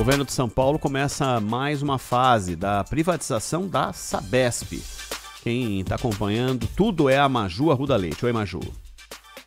O governo de São Paulo começa mais uma fase da privatização da Sabesp. Quem está acompanhando tudo é a Maju Arruda Leite. Oi, Maju.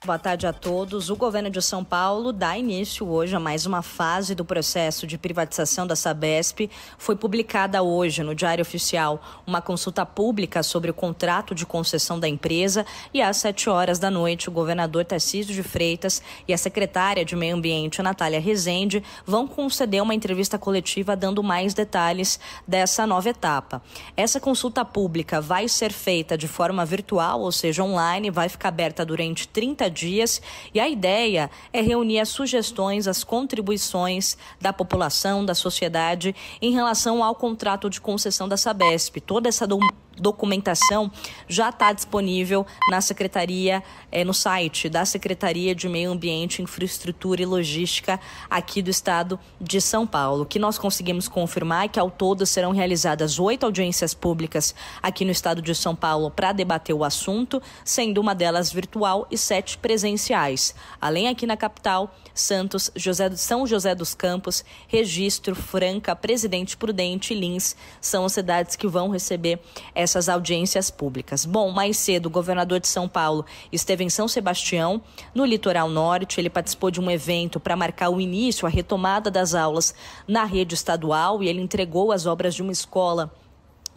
Boa tarde a todos. O governo de São Paulo dá início hoje a mais uma fase do processo de privatização da Sabesp. Foi publicada hoje no Diário Oficial uma consulta pública sobre o contrato de concessão da empresa e às 7 horas da noite o governador Tarcísio de Freitas e a secretária de Meio Ambiente, Natália Rezende, vão conceder uma entrevista coletiva dando mais detalhes dessa nova etapa. Essa consulta pública vai ser feita de forma virtual, ou seja, online, vai ficar aberta durante 30 dias e a ideia é reunir as sugestões, as contribuições da população, da sociedade em relação ao contrato de concessão da Sabesp. Toda essa do documentação já está disponível na secretaria, é, no site da Secretaria de Meio Ambiente, Infraestrutura e Logística aqui do Estado de São Paulo. O que nós conseguimos confirmar é que ao todo serão realizadas oito audiências públicas aqui no Estado de São Paulo para debater o assunto, sendo uma delas virtual e sete presenciais. Além aqui na capital, Santos, José, São José dos Campos, Registro, Franca, Presidente Prudente e Lins são as cidades que vão receber essas audiências públicas. Bom, mais cedo, o governador de São Paulo esteve em São Sebastião, no litoral norte. Ele participou de um evento para marcar o início, a retomada das aulas na rede estadual e ele entregou as obras de uma escola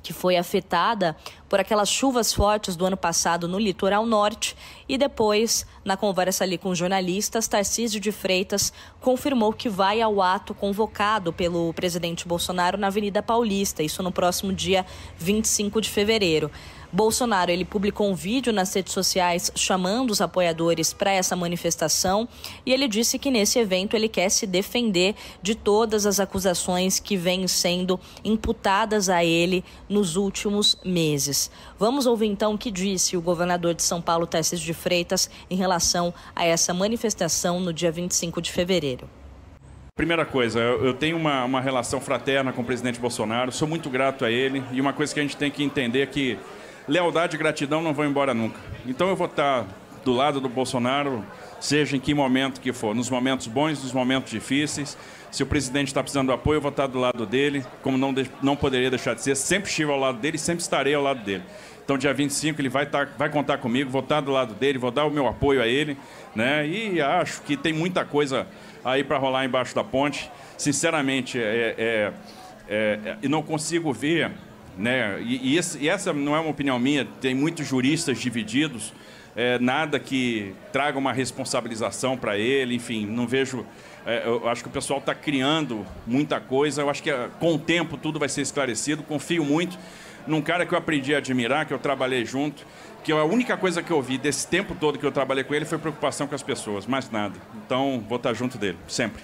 que foi afetada por aquelas chuvas fortes do ano passado no litoral norte e depois, na conversa ali com jornalistas, Tarcísio de Freitas confirmou que vai ao ato convocado pelo presidente Bolsonaro na Avenida Paulista, isso no próximo dia 25 de fevereiro. Bolsonaro ele publicou um vídeo nas redes sociais chamando os apoiadores para essa manifestação e ele disse que nesse evento ele quer se defender de todas as acusações que vêm sendo imputadas a ele nos últimos meses meses. Vamos ouvir então o que disse o governador de São Paulo, Tarcísio de Freitas, em relação a essa manifestação no dia 25 de fevereiro. Primeira coisa, eu tenho uma, uma relação fraterna com o presidente Bolsonaro, sou muito grato a ele e uma coisa que a gente tem que entender é que lealdade e gratidão não vão embora nunca. Então eu vou estar do lado do Bolsonaro seja em que momento que for, nos momentos bons, nos momentos difíceis. Se o presidente está precisando de apoio, eu vou estar do lado dele, como não, de, não poderia deixar de ser. Sempre estive ao lado dele, sempre estarei ao lado dele. Então, dia 25, ele vai, tá, vai contar comigo, vou estar do lado dele, vou dar o meu apoio a ele. Né? E acho que tem muita coisa aí para rolar embaixo da ponte. Sinceramente, é, é, é, é e não consigo ver, né? E, e, esse, e essa não é uma opinião minha, tem muitos juristas divididos é, nada que traga uma responsabilização para ele, enfim, não vejo. É, eu acho que o pessoal está criando muita coisa, eu acho que é, com o tempo tudo vai ser esclarecido, confio muito num cara que eu aprendi a admirar, que eu trabalhei junto, que a única coisa que eu vi desse tempo todo que eu trabalhei com ele foi preocupação com as pessoas, mais nada. Então, vou estar tá junto dele, sempre.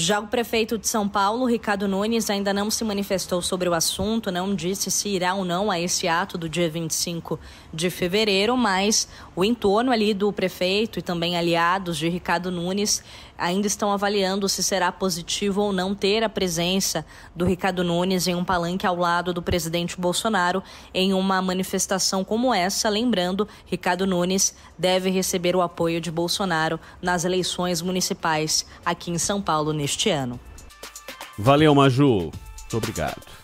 Já o prefeito de São Paulo, Ricardo Nunes, ainda não se manifestou sobre o assunto, não disse se irá ou não a esse ato do dia 25 de fevereiro, mas o entorno ali do prefeito e também aliados de Ricardo Nunes ainda estão avaliando se será positivo ou não ter a presença do Ricardo Nunes em um palanque ao lado do presidente Bolsonaro em uma manifestação como essa. Lembrando, Ricardo Nunes deve receber o apoio de Bolsonaro nas eleições municipais aqui em São Paulo neste ano. Valeu, Maju. Muito obrigado.